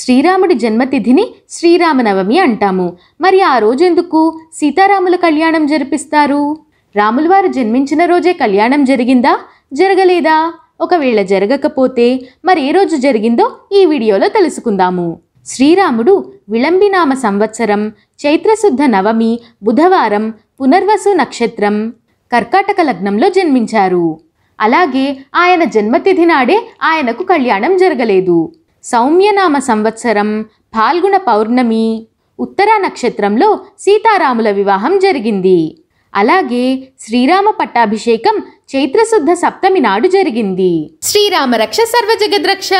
శ్రీరాముడి జన్మతిథిని శ్రీరామనవమి అంటాము మరి ఆ రోజు ఎందుకు సీతారాముల కళ్యాణం జరిపిస్తారు రాములవారు జన్మించిన రోజే కళ్యాణం జరిగిందా జరగలేదా ఒకవేళ జరగకపోతే మరి ఏ రోజు జరిగిందో ఈ వీడియోలో తెలుసుకుందాము శ్రీరాముడు విళంబినామ సంవత్సరం చైత్రశుద్ధ నవమి బుధవారం పునర్వసు నక్షత్రం కర్కాటక లగ్నంలో జన్మించారు అలాగే ఆయన జన్మతిథి నాడే ఆయనకు కళ్యాణం జరగలేదు సౌమ్యనామ సంవత్సరం ఫాల్గుణ పౌర్ణమి ఉత్తరా నక్షత్రంలో సీతారాముల వివాహం జరిగింది అలాగే శ్రీరామ పట్టాభిషేకం చైత్రశుద్ధ సప్తమి నాడు జరిగింది శ్రీరామ రక్ష సర్వజగద్రక్ష